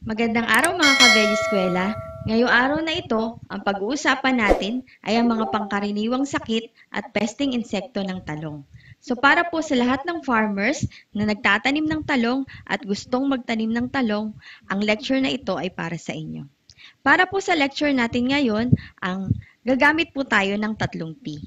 Magandang araw mga kabediskwela. Ngayong araw na ito, ang pag-uusapan natin ay ang mga pangkaraniwang sakit at pesting insekto ng talong. So para po sa lahat ng farmers na nagtatanim ng talong at gustong magtanim ng talong, ang lecture na ito ay para sa inyo. Para po sa lecture natin ngayon, ang gagamit po tayo ng tatlong P.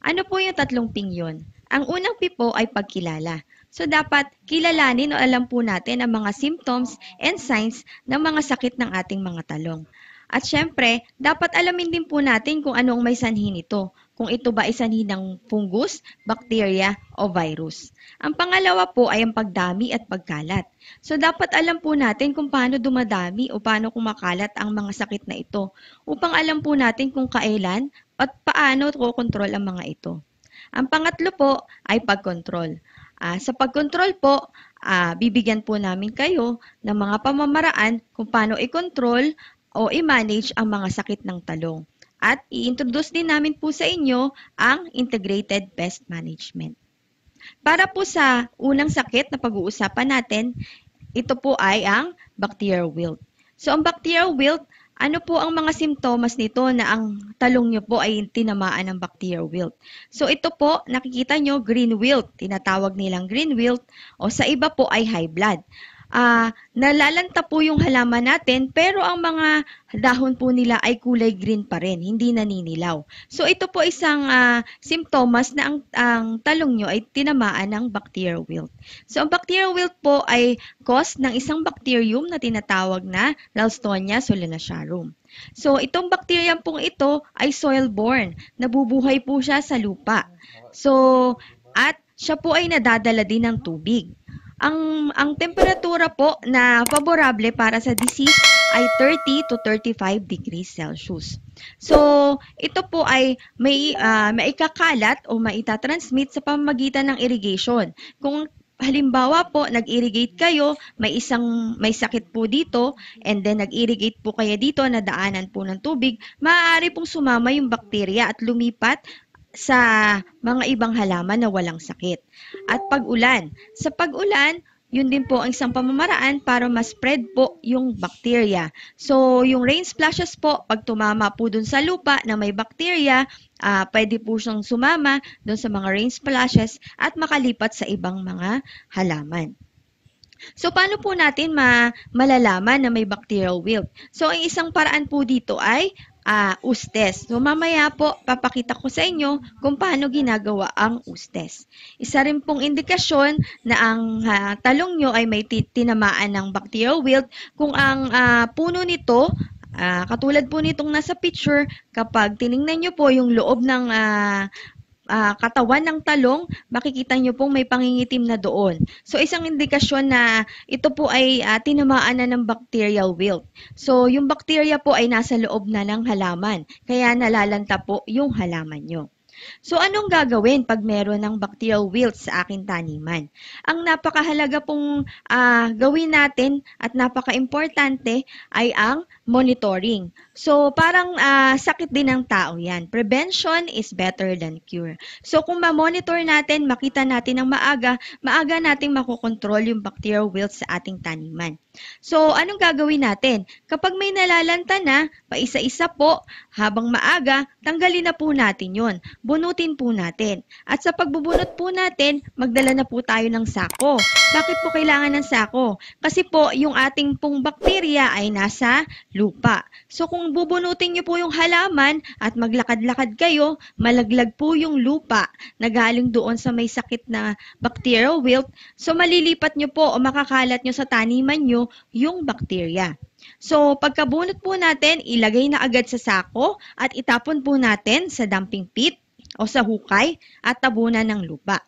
Ano po yung tatlong P yon? Ang unang P po ay pagkilala. So dapat kilalanin o alam po natin ang mga symptoms and signs ng mga sakit ng ating mga talong. At syempre, dapat alamin din po natin kung ano ang may sanhi nito, kung ito ba ay sanhi ng fungus, bakterya, o virus. Ang pangalawa po ay ang pagdami at pagkalat. So dapat alam po natin kung paano dumadami o paano kumakalat ang mga sakit na ito upang alam po natin kung kailan at paano kokontrol ang mga ito. Ang pangatlo po ay pagkontrol. Uh, sa pagkontrol po, uh, bibigyan po namin kayo ng mga pamamaraan kung paano i-control o i-manage ang mga sakit ng talong. At i-introduce din namin po sa inyo ang Integrated Pest Management. Para po sa unang sakit na pag-uusapan natin, ito po ay ang bacterial wilt. So ang bacterial wilt ano po ang mga simptomas nito na ang talong nyo po ay tinamaan ng bacterial wilt? So ito po, nakikita nyo, green wilt. Tinatawag nilang green wilt. O sa iba po ay high blood uh, nalalanta po yung halaman natin pero ang mga dahon po nila ay kulay green pa rin, hindi naninilaw. So ito po isang uh, simptomas na ang, ang talong nyo ay tinamaan ng bacterial wilt. So ang bacterial wilt po ay cause ng isang bacterium na tinatawag na Ralstonia solanacearum. So, itong bacterium pong ito ay soil-borne. Nabubuhay po siya sa lupa. So, at siya po ay nadadala din ng tubig. Ang, ang temperatura po na favorable para sa disease ay 30 to 35 degrees Celsius. So, ito po ay may uh, maikakalat o maitatransmit sa pamamagitan ng irrigation. Kung halimbawa po, nag-irrigate kayo, may isang may sakit po dito, and then nag-irrigate po kaya dito, na daanan po ng tubig, maaari pong sumama yung bakterya at lumipat sa mga ibang halaman na walang sakit. At pag-ulan. Sa pag-ulan, yun din po ang isang pamamaraan para ma-spread po yung bacteria. So, yung rain splashes po, pag tumama po dun sa lupa na may bacteria, uh, ah, pwede po siyang sumama dun sa mga rain splashes at makalipat sa ibang mga halaman. So, paano po natin ma malalaman na may bacterial wilt? So, ang isang paraan po dito ay uh, ustes. So mamaya po, papakita ko sa inyo kung paano ginagawa ang ustes. Isa rin pong indikasyon na ang uh, talong nyo ay may tinamaan ng bacterial wilt kung ang uh, puno nito Uh, katulad po nitong nasa picture, kapag tiningnan nyo po yung loob ng uh, uh, katawan ng talong, makikita nyo pong may pangingitim na doon. So, isang indikasyon na ito po ay uh, tinamaan na ng bacterial wilt. So, yung bacteria po ay nasa loob na ng halaman, kaya nalalanta po yung halaman nyo. So anong gagawin pag meron ng bacterial wilt sa akin taniman? Ang napakahalaga pong uh, gawin natin at napaka-importante ay ang monitoring. So parang uh, sakit din ng tao yan. Prevention is better than cure. So kung ma-monitor natin, makita natin ng maaga, maaga nating makokontrol yung bacterial wilt sa ating taniman. So anong gagawin natin? Kapag may nalalanta na, paisa-isa po, habang maaga, tanggalin na po natin yon bunutin po natin. At sa pagbubunot po natin, magdala na po tayo ng sako. Bakit po kailangan ng sako? Kasi po, yung ating pong bakterya ay nasa lupa. So kung bubunutin niyo po yung halaman at maglakad-lakad kayo, malaglag po yung lupa na galing doon sa may sakit na bacterial wilt. So malilipat niyo po o makakalat niyo sa taniman niyo yung bakterya. So, pagkabunot po natin, ilagay na agad sa sako at itapon po natin sa dumping pit o sa hukay at tabunan ng lupa.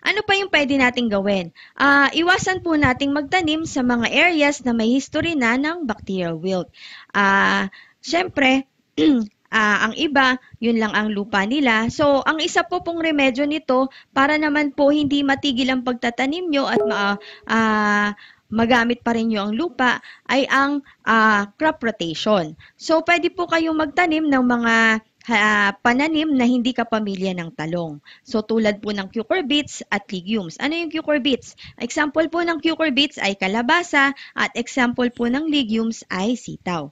Ano pa yung pwede nating gawin? Uh, iwasan po nating magtanim sa mga areas na may history na ng bacterial wilt. Uh, Siyempre, uh, ang iba, yun lang ang lupa nila. So, ang isa po pong remedyo nito para naman po hindi matigil ang pagtatanim nyo at ma, uh, magamit pa rin nyo ang lupa ay ang uh, crop rotation. So, pwede po kayong magtanim ng mga uh, pananim na hindi pamilya ng talong. So tulad po ng cucurbits at legumes. Ano yung cucurbits? Example po ng cucurbits ay kalabasa at example po ng legumes ay sitaw.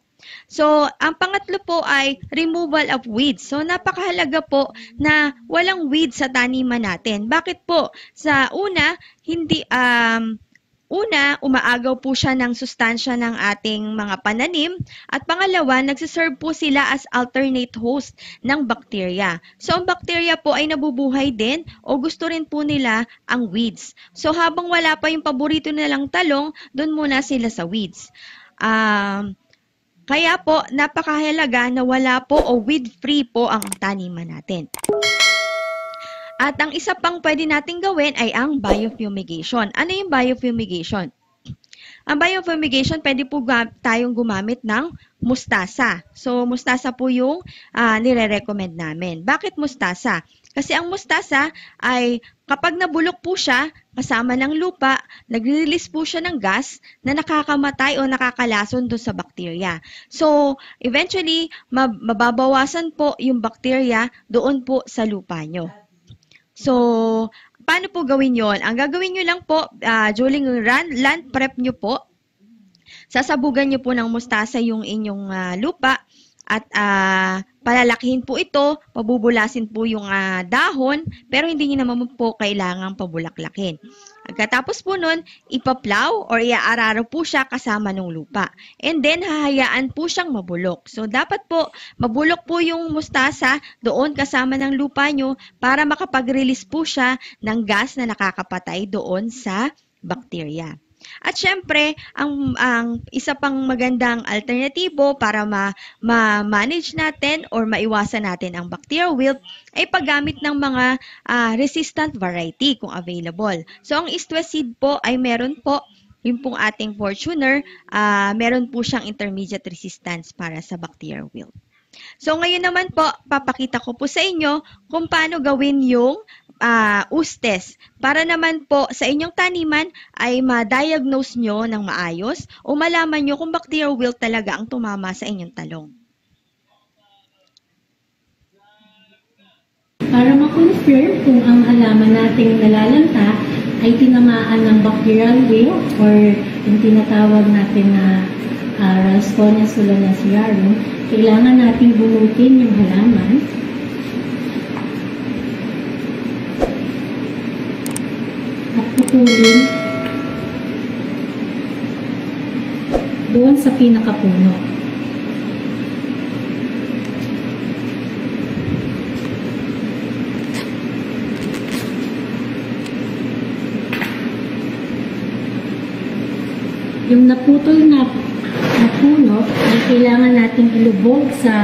So, ang pangatlo po ay removal of weeds. So, napakahalaga po na walang weeds sa taniman natin. Bakit po? Sa una, hindi um Una, umaagaw po siya ng sustansya ng ating mga pananim at pangalawa, nagsiserve po sila as alternate host ng bakterya. So ang bakterya po ay nabubuhay din o gusto rin po nila ang weeds. So habang wala pa yung paborito nilang talong, doon muna sila sa weeds. Um, kaya po, napakahalaga na wala po o weed-free po ang taniman natin. At ang isa pang pwede nating gawin ay ang biofumigation. Ano yung biofumigation? Ang biofumigation, pwede po tayong gumamit ng mustasa. So, mustasa po yung uh, nire-recommend namin. Bakit mustasa? Kasi ang mustasa ay kapag nabulok po siya, kasama ng lupa, nag-release po siya ng gas na nakakamatay o nakakalason doon sa bakterya. So, eventually, mababawasan po yung bakterya doon po sa lupa nyo. So, paano po gawin yon? Ang gagawin nyo lang po, uh, during run, land prep nyo po, sasabugan nyo po ng mustasa yung inyong uh, lupa at uh, palalakihin po ito, pabubulasin po yung uh, dahon, pero hindi nyo naman po kailangang pabulaklakin. Pagkatapos po nun, ipaplaw or iaararo po siya kasama ng lupa. And then, hahayaan po siyang mabulok. So, dapat po, mabulok po yung mustasa doon kasama ng lupa nyo para makapag-release po siya ng gas na nakakapatay doon sa bacteria. At syempre, ang, ang isa pang magandang alternatibo para ma, ma-manage natin or maiwasan natin ang bacterial wilt ay paggamit ng mga uh, resistant variety kung available. So, ang istwa seed po ay meron po yung pong ating Fortuner, uh, meron po siyang intermediate resistance para sa bacterial wilt. So ngayon naman po, papakita ko po sa inyo kung paano gawin yung uh, ah, ustes para naman po sa inyong taniman ay ma-diagnose nyo ng maayos o malaman nyo kung bacterial wilt talaga ang tumama sa inyong talong. Para makonfirm kung ang halaman nating nalalanta ay tinamaan ng bacterial wilt or yung tinatawag natin na uh, ah, Rasponia solanaciarum, kailangan nating bulutin yung halaman Pupulin. Doon sa pinakapuno. Yung naputol na, na puno ay kailangan nating ilubog sa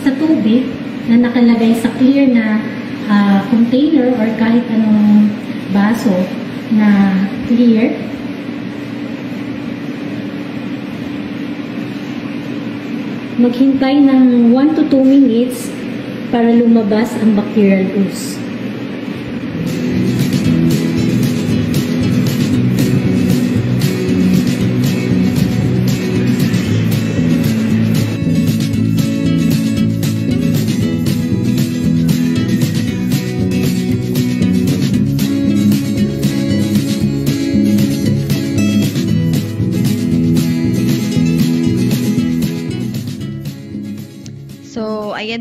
sa tubig na nakalagay sa clear na uh, container or kahit anong baso na clear. Maghintay ng 1 to 2 minutes para lumabas ang bacterial ooze.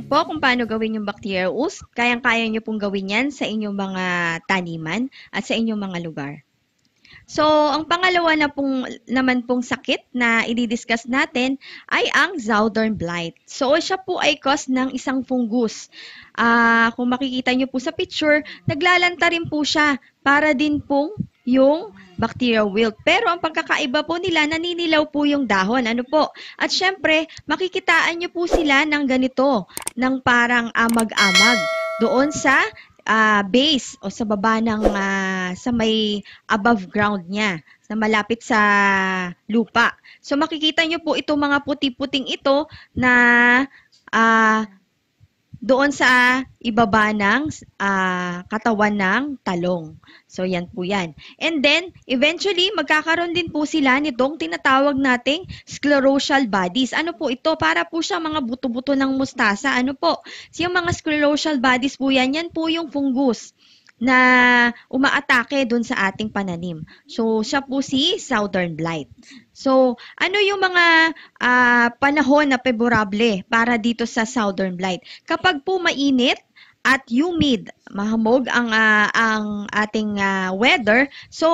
po kung paano gawin yung bacterial oost. Kayang-kaya nyo pong gawin yan sa inyong mga taniman at sa inyong mga lugar. So, ang pangalawa na pong, naman pong sakit na i-discuss natin ay ang Southern Blight. So, siya po ay cause ng isang fungus. Uh, kung makikita nyo po sa picture, naglalanta rin po siya para din pong yung bacteria wilt. Pero ang pagkakaiba po nila, naninilaw po yung dahon. Ano po? At syempre, makikitaan nyo po sila ng ganito, ng parang amag-amag ah, doon sa uh, base o sa baba ng uh, sa may above ground niya na malapit sa lupa. So makikita nyo po itong mga puti-puting ito na uh, doon sa ibaba ng uh, katawan ng talong. So, yan po yan. And then, eventually, magkakaroon din po sila nitong tinatawag nating sclerotial bodies. Ano po ito? Para po siya mga buto-buto ng mustasa. Ano po? So, yung mga sclerotial bodies po yan, yan po yung fungus na umaatake doon sa ating pananim. So, siya po si Southern Blight. So, ano yung mga uh, panahon na favorable para dito sa Southern Blight? Kapag po mainit, at humid. Mahamog ang uh, ang ating uh, weather. So,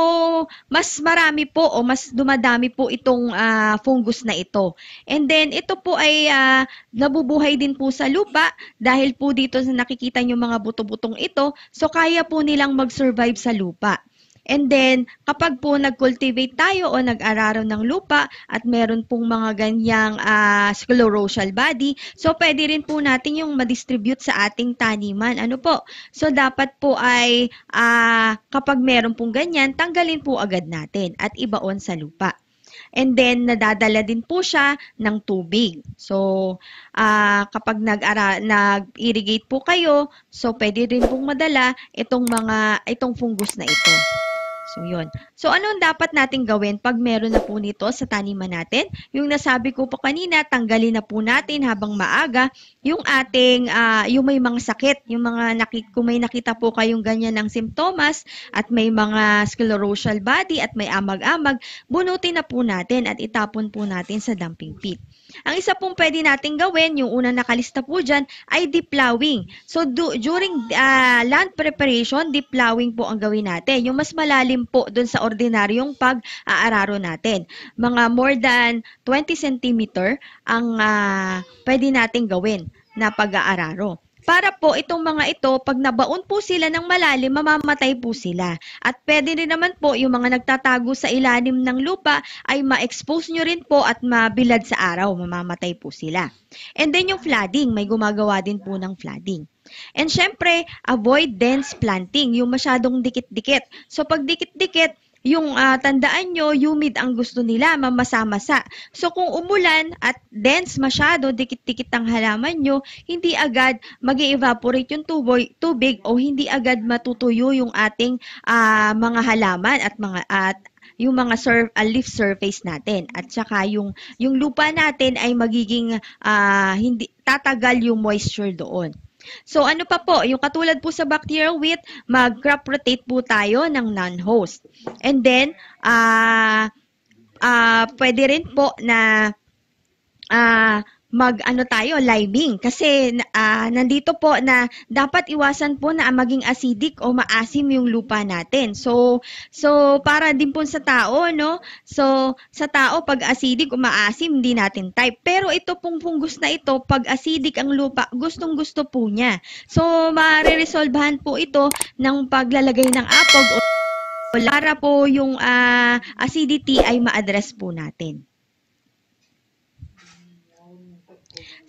mas marami po o mas dumadami po itong uh, fungus na ito. And then ito po ay uh, nabubuhay din po sa lupa dahil po dito sa nakikita niyo mga buto-butong ito. So, kaya po nilang mag-survive sa lupa. And then, kapag po nag-cultivate tayo o nag-araro ng lupa at meron pong mga ganyang uh, sclerotial body, so pwede rin po natin yung madistribute sa ating taniman. Ano po? So, dapat po ay uh, kapag meron pong ganyan, tanggalin po agad natin at ibaon sa lupa. And then, nadadala din po siya ng tubig. So, uh, kapag nag nag-irrigate po kayo, so pwede rin pong madala itong mga, itong fungus na ito. So, yun. So, anong dapat natin gawin pag meron na po nito sa taniman natin? Yung nasabi ko po kanina, tanggalin na po natin habang maaga yung ating, uh, yung may mga sakit, yung mga, nakik kung may nakita po kayong ganyan ng simptomas at may mga sclerosal body at may amag-amag, bunutin na po natin at itapon po natin sa dumping pit. Ang isa pong pwede nating gawin, yung unang nakalista po dyan, ay deep plowing. So, do, during uh, land preparation, deep plowing po ang gawin natin. Yung mas malalim po dun sa ordinaryong pag-aararo natin. Mga more than 20 cm ang uh, pwede nating gawin na pag-aararo. Para po itong mga ito, pag nabaon po sila ng malalim, mamamatay po sila. At pwede rin naman po yung mga nagtatago sa ilalim ng lupa ay ma-expose nyo rin po at mabilad sa araw, mamamatay po sila. And then yung flooding, may gumagawa din po ng flooding. And syempre, avoid dense planting, yung masyadong dikit-dikit. So pag dikit-dikit, yung uh, tandaan nyo, humid ang gusto nila, mamasa-masa. So kung umulan at dense masyado, dikit-dikit ang halaman nyo, hindi agad mag evaporate yung tuboy, tubig o hindi agad matutuyo yung ating uh, mga halaman at mga at yung mga surf, uh, ah, leaf surface natin at saka yung yung lupa natin ay magiging uh, hindi tatagal yung moisture doon. So ano pa po, yung katulad po sa bacterial wheat, mag-crop rotate po tayo ng non-host. And then, uh, uh, pwede rin po na uh, mag-ano tayo, liming. Kasi uh, nandito po na dapat iwasan po na maging acidic o maasim yung lupa natin. So, so para din po sa tao, no? So, sa tao, pag acidic o maasim, hindi natin type. Pero ito pong fungus na ito, pag acidic ang lupa, gustong-gusto po niya. So, mareresolbahan po ito ng paglalagay ng apog o para po yung uh, acidity ay ma-address po natin.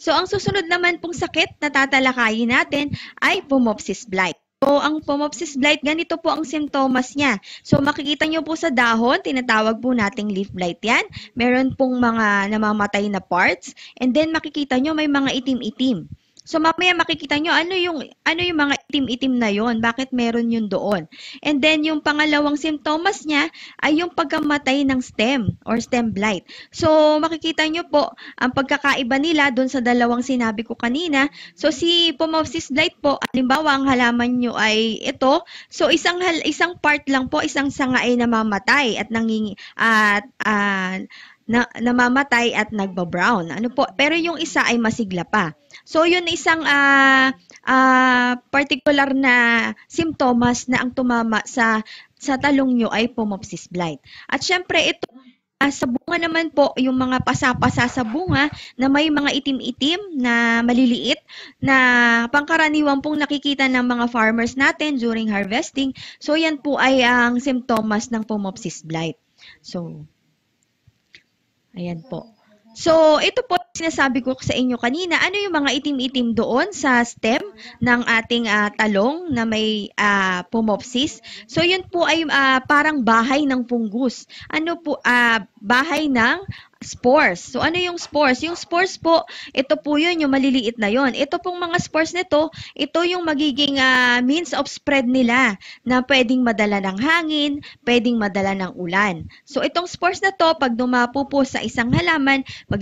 So ang susunod naman pong sakit na tatalakayin natin ay Pomopsis blight. So, ang Pomopsis blight, ganito po ang sintomas niya. So, makikita nyo po sa dahon, tinatawag po nating leaf blight yan. Meron pong mga namamatay na parts. And then, makikita nyo may mga itim-itim. So mamaya makikita nyo ano yung ano yung mga itim-itim na yon, bakit meron yun doon. And then yung pangalawang simptomas niya ay yung pagkamatay ng stem or stem blight. So makikita nyo po ang pagkakaiba nila doon sa dalawang sinabi ko kanina. So si Pomopsis blight po, halimbawa ang halaman nyo ay ito. So isang isang part lang po, isang sanga ay namamatay at nangingi at uh, na namamatay at nagba-brown. Ano po? Pero yung isa ay masigla pa. So yun isang uh, uh, particular na simptomas na ang tumama sa sa talong nyo ay pomopsis blight. At syempre ito uh, sa bunga naman po yung mga pasapasa sa bunga na may mga itim-itim na maliliit na pangkaraniwang pong nakikita ng mga farmers natin during harvesting. So yan po ay ang simptomas ng pomopsis blight. So Ayan po. So, ito po sinasabi ko sa inyo kanina, ano yung mga itim-itim doon sa stem ng ating uh, talong na may uh, ah, pomopsis? So, yun po ay uh, parang bahay ng fungus. Ano po, uh, bahay ng spores. So ano yung spores? Yung spores po, ito po yun, yung maliliit na yon. Ito pong mga spores nito, ito yung magiging uh, means of spread nila na pwedeng madala ng hangin, pwedeng madala ng ulan. So itong spores na to, pag dumapo po sa isang halaman, pag,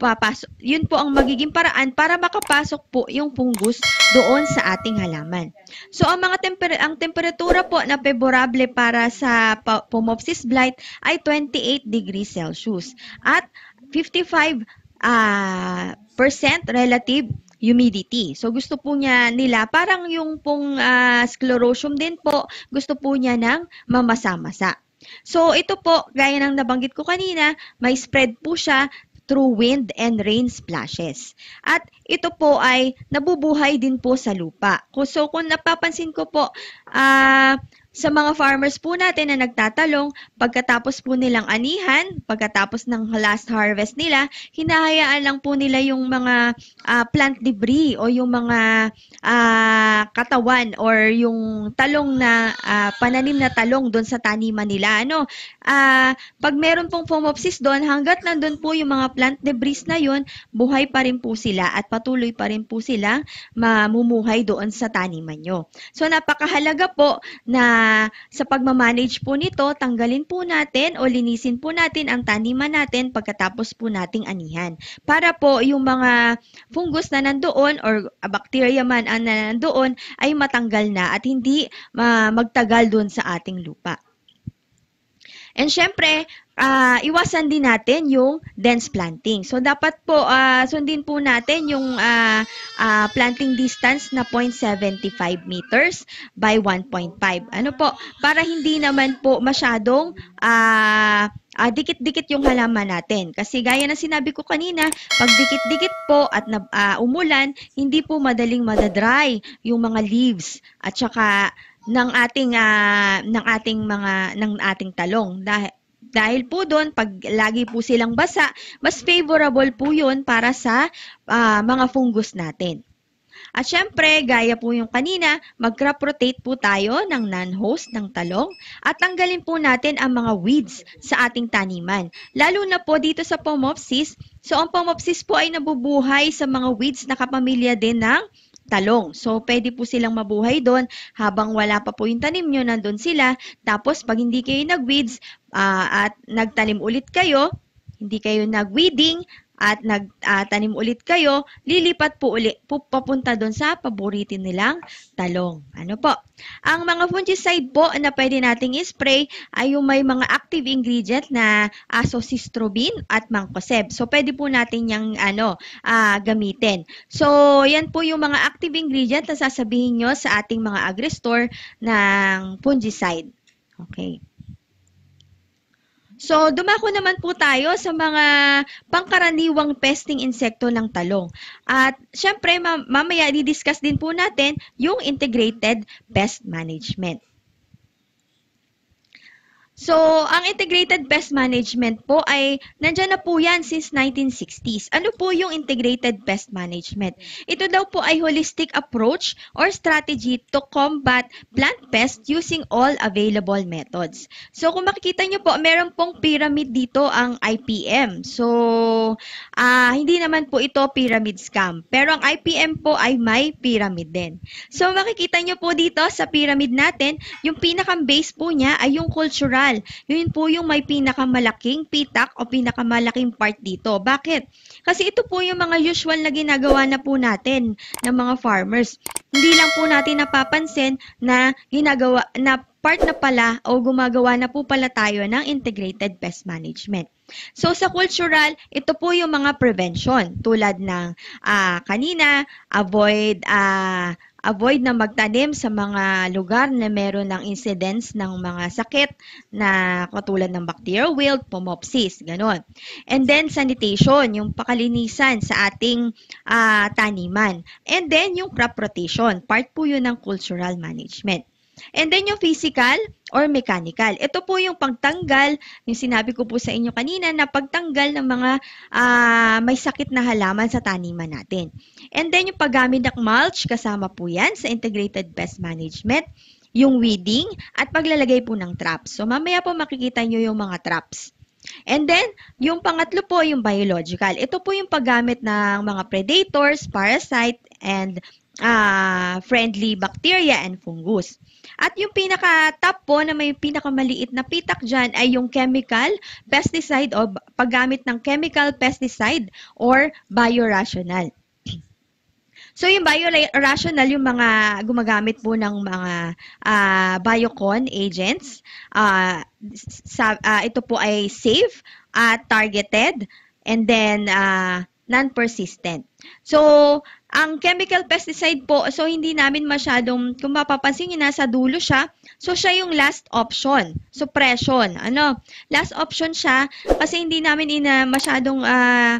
papasok, yun po ang magiging paraan para makapasok po yung fungus doon sa ating halaman. So ang mga temper ang temperatura po na favorable para sa Pomopsis blight ay 28 degrees Celsius. At at 55 uh, percent relative humidity. So gusto po niya nila, parang yung pong uh, ah, sclerosium din po, gusto po niya ng mamasa-masa. So ito po, gaya ng nabanggit ko kanina, may spread po siya through wind and rain splashes. At ito po ay nabubuhay din po sa lupa. So kung napapansin ko po, uh, sa mga farmers po natin na nagtatalong, pagkatapos po nilang anihan, pagkatapos ng last harvest nila, hinahayaan lang po nila yung mga uh, plant debris o yung mga uh, katawan or yung talong na uh, pananim na talong doon sa taniman nila. Ano? Uh, pag meron pong phomopsis doon, hanggat nandun po yung mga plant debris na yon, buhay pa rin po sila at patuloy pa rin po sila mamumuhay doon sa taniman nyo. So napakahalaga po na Uh, sa pagmamanage po nito, tanggalin po natin o linisin po natin ang taniman natin pagkatapos po nating anihan. Para po yung mga fungus na nandoon or bacteria man ang nandoon ay matanggal na at hindi uh, magtagal doon sa ating lupa. And syempre, uh, iwasan din natin yung dense planting. So dapat po uh, sundin po natin yung uh, uh, planting distance na 0.75 meters by 1.5. Ano po? Para hindi naman po masyadong uh, uh, dikit-dikit yung halaman natin. Kasi gaya na sinabi ko kanina, pag dikit-dikit po at na, uh, umulan, hindi po madaling madadry yung mga leaves at saka ng ating uh, ng ating mga ng ating talong dahil dahil po doon, pag lagi po silang basa, mas favorable po yun para sa uh, mga fungus natin. At syempre, gaya po yung kanina, mag-crop rotate po tayo ng non-host ng talong at tanggalin po natin ang mga weeds sa ating taniman. Lalo na po dito sa pomopsis. So ang pomopsis po ay nabubuhay sa mga weeds na kapamilya din ng talong. So, pwede po silang mabuhay doon habang wala pa po yung tanim nyo, nandun sila. Tapos, pag hindi kayo nag-weeds uh, at nagtanim ulit kayo, hindi kayo nag-weeding, at nagtanim ah, uh, ulit kayo, lilipat po ulit po papunta doon sa paboritin nilang talong. Ano po? Ang mga fungicide po na pwede nating spray ay yung may mga active ingredient na azocystrobin at mangkoseb. So pwede po natin yang ano uh, gamitin. So yan po yung mga active ingredient na sasabihin nyo sa ating mga agri-store ng fungicide. Okay. So, dumako naman po tayo sa mga pangkaraniwang pesting insekto ng talong. At syempre, mamaya i-discuss din po natin yung integrated pest management. So, ang integrated pest management po ay nandiyan na po yan since 1960s. Ano po yung integrated pest management? Ito daw po ay holistic approach or strategy to combat plant pest using all available methods. So, kung makikita nyo po, meron pong pyramid dito ang IPM. So, uh, hindi naman po ito pyramid scam. Pero ang IPM po ay may pyramid din. So, makikita nyo po dito sa pyramid natin, yung pinakang base po niya ay yung cultural Rizal. Yun po yung may pinakamalaking pitak o pinakamalaking part dito. Bakit? Kasi ito po yung mga usual na ginagawa na po natin ng mga farmers. Hindi lang po natin napapansin na ginagawa na part na pala o gumagawa na po pala tayo ng integrated pest management. So sa cultural, ito po yung mga prevention tulad ng uh, kanina, avoid uh, Avoid na magtanim sa mga lugar na meron ng incidence ng mga sakit na katulad ng bacterial wilt, pomopsis, ganun. And then sanitation, yung pakalinisan sa ating uh, taniman. And then yung crop rotation, part po yun ng cultural management. And then yung physical or mechanical. Ito po yung pagtanggal, yung sinabi ko po sa inyo kanina na pagtanggal ng mga uh, may sakit na halaman sa taniman natin. And then yung paggamit ng mulch, kasama po yan sa integrated pest management yung weeding at paglalagay po ng traps. So mamaya po makikita nyo yung mga traps. And then, yung pangatlo po, yung biological. Ito po yung paggamit ng mga predators, parasite, and uh, friendly bacteria and fungus. At yung pinaka-top po na may pinakamaliit na pitak dyan ay yung chemical pesticide o paggamit ng chemical pesticide or biorational. So yung biorational, yung mga gumagamit po ng mga uh, biocon agents, uh, sa, uh, ito po ay safe, uh, targeted, and then uh, non-persistent. So ang chemical pesticide po, so hindi namin masyadong, kung mapapansin nyo, nasa dulo siya. So, siya yung last option. Suppression. Ano? Last option siya kasi hindi namin ina masyadong uh,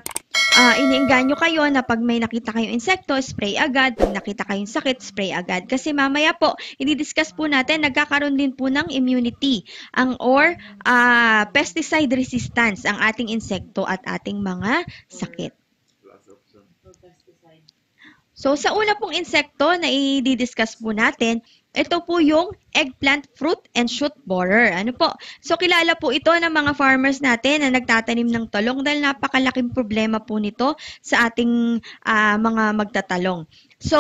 uh, iniinganyo kayo na pag may nakita kayong insekto, spray agad. Pag nakita kayong sakit, spray agad. Kasi mamaya po, i-discuss po natin, nagkakaroon din po ng immunity ang or uh, pesticide resistance ang ating insekto at ating mga sakit. So sa una pong insekto na i-discuss po natin, ito po yung eggplant fruit and shoot borer. Ano po? So kilala po ito ng mga farmers natin na nagtatanim ng talong dahil napakalaking problema po nito sa ating uh, mga magtatalong. So,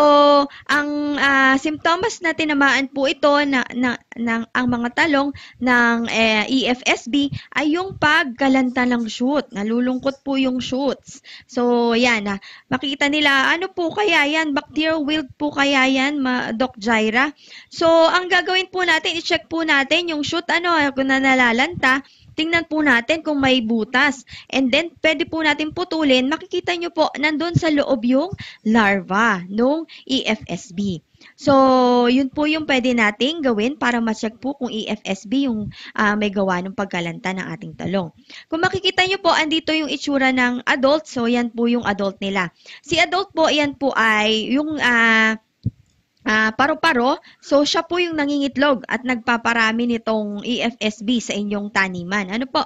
ang uh, ah, simptomas na tinamaan po ito na, na, ng ang mga talong ng eh, EFSB ay yung pagkalanta ng shoot. Nalulungkot po yung shoots. So, yan. Ah, makita nila, ano po kaya yan? Bacterial wilt po kaya yan, ma, Doc Jaira? So, ang gagawin po natin, i-check po natin yung shoot, ano, kung na nalalanta tingnan po natin kung may butas. And then, pwede po natin putulin. Makikita nyo po, nandun sa loob yung larva ng EFSB. So, yun po yung pwede nating gawin para ma-check po kung EFSB yung uh, may gawa ng pagkalanta ng ating talong. Kung makikita nyo po, andito yung itsura ng adult. So, yan po yung adult nila. Si adult po, yan po ay yung... Uh, uh, paro-paro. So siya po yung nangingitlog at nagpaparami nitong EFSB sa inyong taniman. Ano po?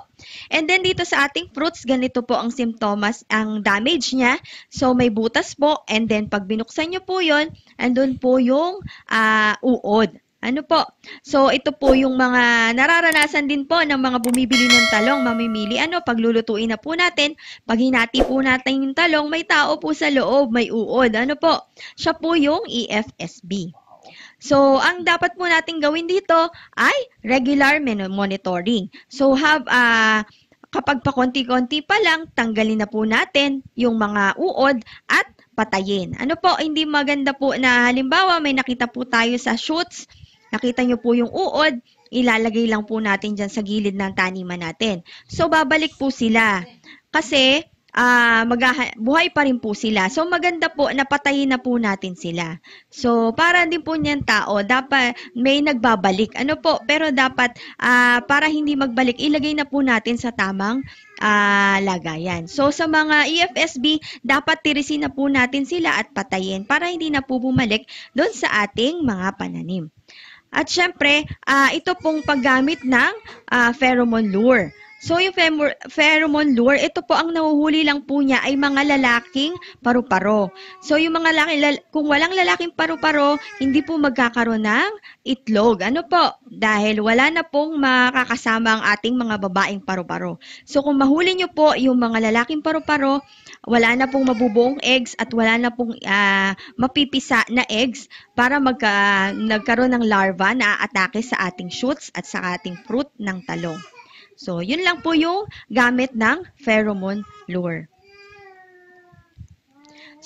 And then dito sa ating fruits, ganito po ang simptomas, ang damage niya. So may butas po and then pag binuksan niyo po 'yon, andun po yung uh, uod. Ano po? So, ito po yung mga nararanasan din po ng mga bumibili ng talong, mamimili. Ano, paglulutuin na po natin, pag hinati po natin yung talong, may tao po sa loob, may uod. Ano po? Siya po yung EFSB. So, ang dapat po natin gawin dito ay regular monitoring. So, have a... Uh, kapag pakonti-konti pa lang, tanggalin na po natin yung mga uod at patayin. Ano po, hindi maganda po na halimbawa may nakita po tayo sa shoots Nakita nyo po yung uod, ilalagay lang po natin dyan sa gilid ng taniman natin. So, babalik po sila. Kasi, uh, buhay pa rin po sila. So maganda po, napatayin na po natin sila. So para din po niyan tao, dapat may nagbabalik. Ano po, pero dapat uh, para hindi magbalik, ilagay na po natin sa tamang uh, lagayan. So sa mga EFSB, dapat tirisin na po natin sila at patayin para hindi na po bumalik doon sa ating mga pananim. At syempre, uh, ito pong paggamit ng uh, pheromone lure. So yung pheromone lure, ito po ang nahuhuli lang po niya ay mga lalaking paru-paro. So yung mga lalaki, lal kung walang lalaking paru-paro, hindi po magkakaroon ng itlog. Ano po? Dahil wala na pong makakasama ang ating mga babaeng paru-paro. So kung mahuli niyo po yung mga lalaking paru-paro, wala na pong mabubuong eggs at wala na pong uh, mapipisa na eggs para magka, nagkaroon ng larva na atake sa ating shoots at sa ating fruit ng talong. So, yun lang po yung gamit ng pheromone lure.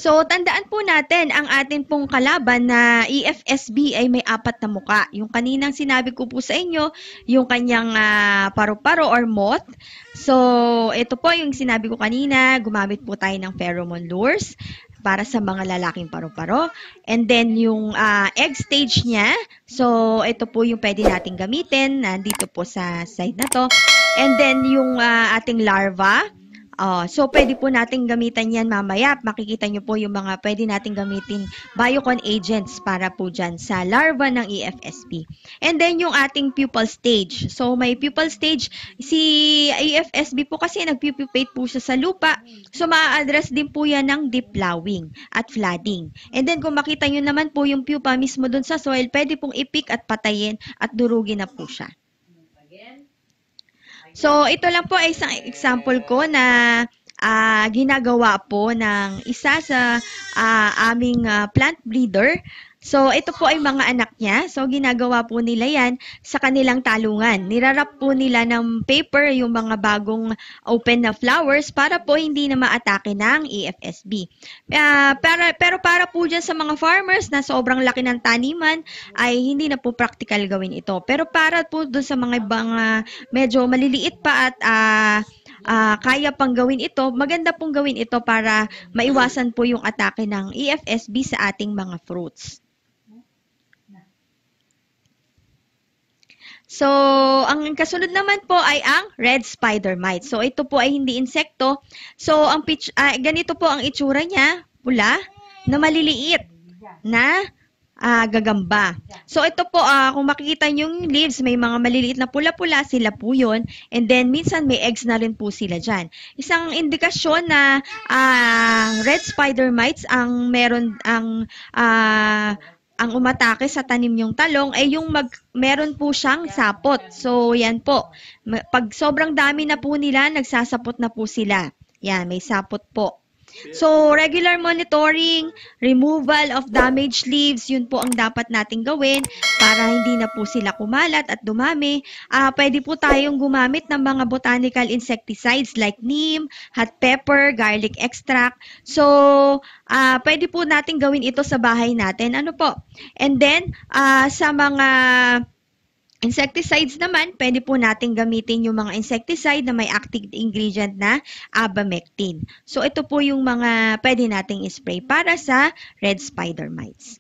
So, tandaan po natin, ang atin pong kalaban na EFSB ay may apat na muka. Yung kaninang sinabi ko po sa inyo, yung kanyang uh, paru-paro or moth. So, ito po yung sinabi ko kanina, gumamit po tayo ng pheromone lures para sa mga lalaking paru-paro. And then, yung uh, egg stage niya, so, ito po yung pwede nating gamitin, nandito po sa side na to. And then, yung uh, ating larva, Uh, so, pwede po nating gamitan yan mamaya. Makikita nyo po yung mga pwede nating gamitin biocon agents para po dyan sa larva ng EFSP. And then, yung ating pupal stage. So, may pupal stage. Si EFSP po kasi nagpupupate po siya sa lupa. So, ma-address din po yan ng deep plowing at flooding. And then, kung makita nyo naman po yung pupa mismo dun sa soil, pwede pong ipik at patayin at durugin na po siya. So, ito lang po ay isang example ko na uh, ginagawa po ng isa sa uh, aming uh, plant breeder So, ito po ay mga anak niya. So, ginagawa po nila yan sa kanilang talungan. Nirarap po nila ng paper yung mga bagong open na flowers para po hindi na maatake ng EFSB. Uh, ah, pero, pero para po dyan sa mga farmers na sobrang laki ng taniman, ay hindi na po practical gawin ito. Pero para po dun sa mga ibang ah, medyo maliliit pa at uh, uh, kaya pang gawin ito, maganda pong gawin ito para maiwasan po yung atake ng EFSB sa ating mga fruits. So, ang kasunod naman po ay ang red spider mite. So, ito po ay hindi insekto. So, ang pitch, uh, ganito po ang itsura niya, pula, na maliliit, na uh, gagamba. So, ito po, uh, kung makikita yung leaves, may mga maliliit na pula-pula, sila po yun. And then, minsan may eggs na rin po sila dyan. Isang indikasyon na uh, red spider mites ang meron, ang... Uh, ang umatake sa tanim yung talong ay yung mag, meron po siyang sapot. So, yan po. Pag sobrang dami na po nila, nagsasapot na po sila. Yan, may sapot po. So, regular monitoring, removal of damaged leaves, yun po ang dapat nating gawin para hindi na po sila kumalat at dumami. Uh, pwede po tayong gumamit ng mga botanical insecticides like neem, hot pepper, garlic extract. So, uh, pwede po natin gawin ito sa bahay natin. Ano po? And then, uh, sa mga Insecticides naman, pwede po natin gamitin yung mga insecticide na may active ingredient na abamectin. So ito po yung mga pwede nating spray para sa red spider mites.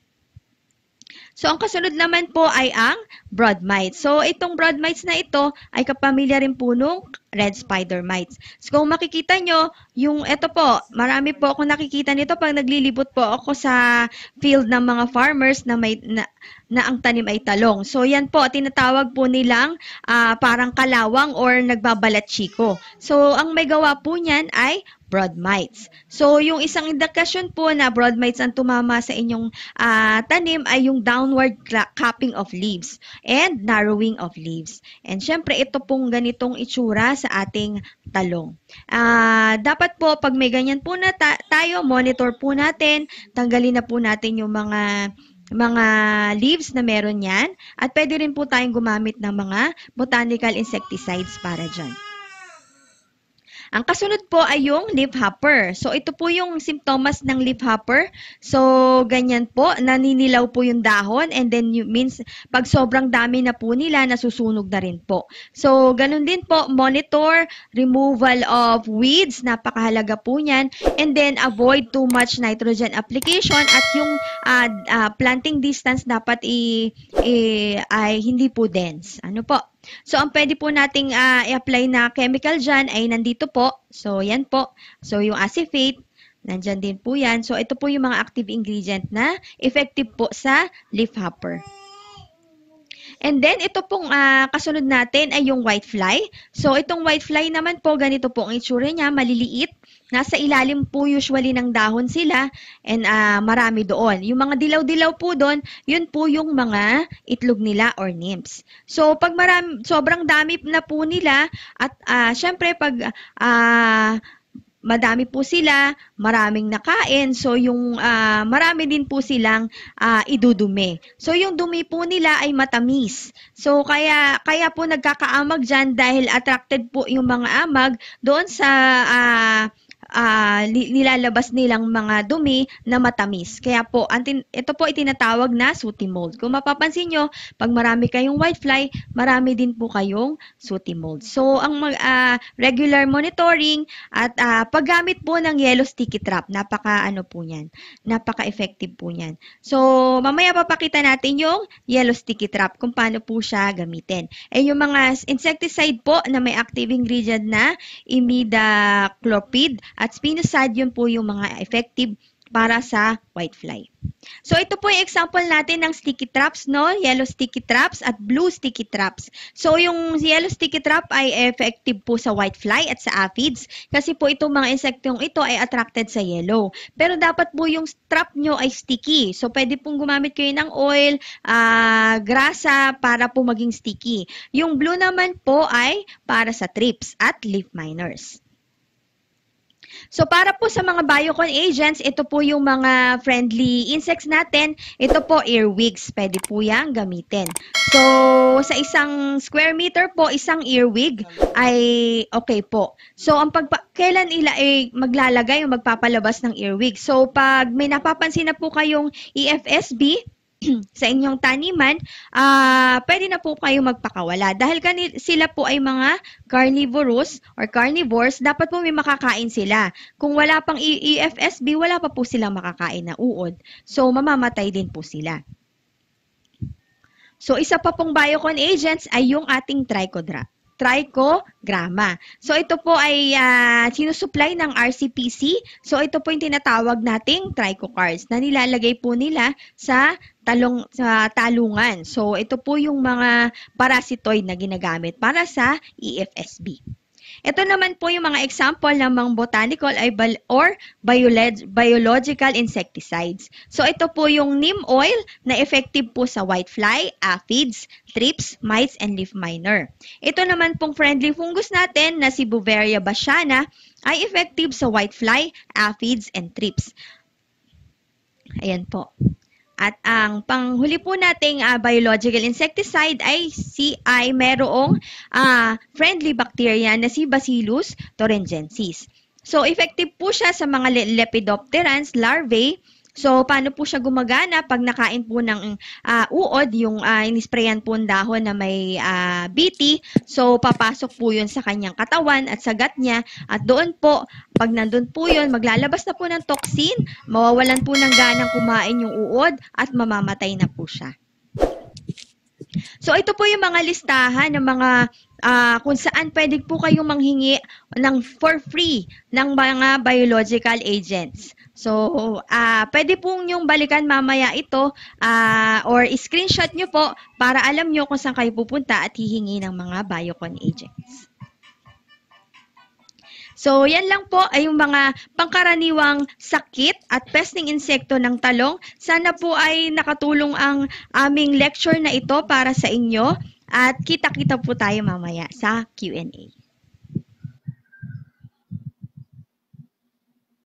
So, ang kasunod naman po ay ang broad mites. So, itong broad mites na ito ay kapamilya rin po nung red spider mites. So, kung makikita nyo, yung ito po, marami po ako nakikita nito pag naglilibot po ako sa field ng mga farmers na may na, na ang tanim ay talong. So, yan po, tinatawag po nilang uh, parang kalawang or nagbabalat chiko. So, ang may gawa po niyan ay broad mites. So, yung isang indikasyon po na broad mites ang tumama sa inyong uh, tanim ay yung downward capping of leaves and narrowing of leaves. And syempre, ito pong ganitong itsura sa ating talong. Uh, dapat po, pag may ganyan po na ta- tayo, monitor po natin, tanggalin na po natin yung mga mga leaves na meron yan. At pwede rin po tayong gumamit ng mga botanical insecticides para dyan. Ang kasunod po ay yung leaf hopper. So, ito po yung simptomas ng leaf hopper. So, ganyan po, naninilaw po yung dahon and then you, means pag sobrang dami na po nila, nasusunog na rin po. So, ganun din po, monitor, removal of weeds, napakahalaga po niyan. And then, avoid too much nitrogen application at yung uh, uh, planting distance dapat i, i, ay hindi po dense. Ano po? So, ang pwede po nating uh, i-apply na chemical dyan ay nandito po. So, yan po. So, yung acephate, nandyan din po yan. So, ito po yung mga active ingredient na effective po sa leafhopper. hopper. And then, ito pong uh, kasunod natin ay yung white fly. So, itong white fly naman po, ganito po ang itsura niya, maliliit. Nasa ilalim po usually ng dahon sila and uh, marami doon. Yung mga dilaw-dilaw po doon, yun po yung mga itlog nila or nymphs. So pag marami, sobrang dami na po nila at uh, syempre pag uh, madami po sila, maraming nakain. So yung uh, marami din po silang uh, idudumi. So yung dumi po nila ay matamis. So kaya kaya po nagkakaamag diyan dahil attracted po yung mga amag doon sa uh, uh, nilalabas nilang mga dumi na matamis. Kaya po, antin, ito po itinatawag na sooty mold. Kung mapapansin nyo, pag marami kayong whitefly, marami din po kayong sooty mold. So, ang mag, uh, regular monitoring at uh, paggamit po ng yellow sticky trap, napaka ano po niyan, napaka-effective po niyan. So, mamaya papakita natin yung yellow sticky trap, kung paano po siya gamitin. Eh, yung mga insecticide po na may active ingredient na imidacloprid at spinosadium po yung mga effective para sa whitefly. So ito po yung example natin ng sticky traps, no? Yellow sticky traps at blue sticky traps. So yung yellow sticky trap ay effective po sa whitefly at sa aphids kasi po itong mga insektong ito ay attracted sa yellow. Pero dapat po yung trap nyo ay sticky. So pwede pong gumamit kayo ng oil, uh, grasa para po maging sticky. Yung blue naman po ay para sa trips at leaf miners. So para po sa mga Biocon agents, ito po yung mga friendly insects natin. Ito po earwigs, pwede po yang gamitin. So sa isang square meter po, isang earwig ay okay po. So ang pagpa kailan ila ay maglalagay o magpapalabas ng earwig. So pag may napapansin na po kayong EFSB, sa inyong taniman, uh, pwede na po kayo magpakawala. Dahil ganil, sila po ay mga carnivorous or carnivores, dapat po may makakain sila. Kung wala pang EFSB, e wala pa po silang makakain na uod. So, mamamatay din po sila. So, isa pa pong biocon agents ay yung ating trichodra trichogramma. So ito po ay uh, sinusupply ng RCPC. So ito po yung tinatawag nating trichocards na nilalagay po nila sa talong sa talungan. So ito po yung mga parasitoid na ginagamit para sa EFSB. Ito naman po yung mga example ng mga botanical or biological insecticides. So ito po yung neem oil na effective po sa whitefly, aphids, thrips, mites, and leaf miner. Ito naman pong friendly fungus natin na si Buveria bassiana ay effective sa whitefly, aphids, and thrips. Ayan po. At ang panghuli po nating uh, biological insecticide ay si ay merong uh, friendly bacteria na si Bacillus thuringiensis. So effective po siya sa mga lepidopterans larvae So, paano po siya gumagana pag nakain po ng uh, uod, yung uh, inisprayan po ng dahon na may uh, ah, BT. So, papasok po yun sa kanyang katawan at sa sagat niya. At doon po, pag nandun po yun, maglalabas na po ng toxin, mawawalan po ng ganang kumain yung uod at mamamatay na po siya. So, ito po yung mga listahan ng mga uh, kung saan pwede po kayong manghingi ng for free ng mga biological agents. So, uh, pwede pong yung balikan mamaya ito uh, or screenshot nyo po para alam nyo kung saan kayo pupunta at hihingi ng mga Biocon agents. So, yan lang po ay yung mga pangkaraniwang sakit at pesting insekto ng talong. Sana po ay nakatulong ang aming lecture na ito para sa inyo at kita-kita po tayo mamaya sa Q&A.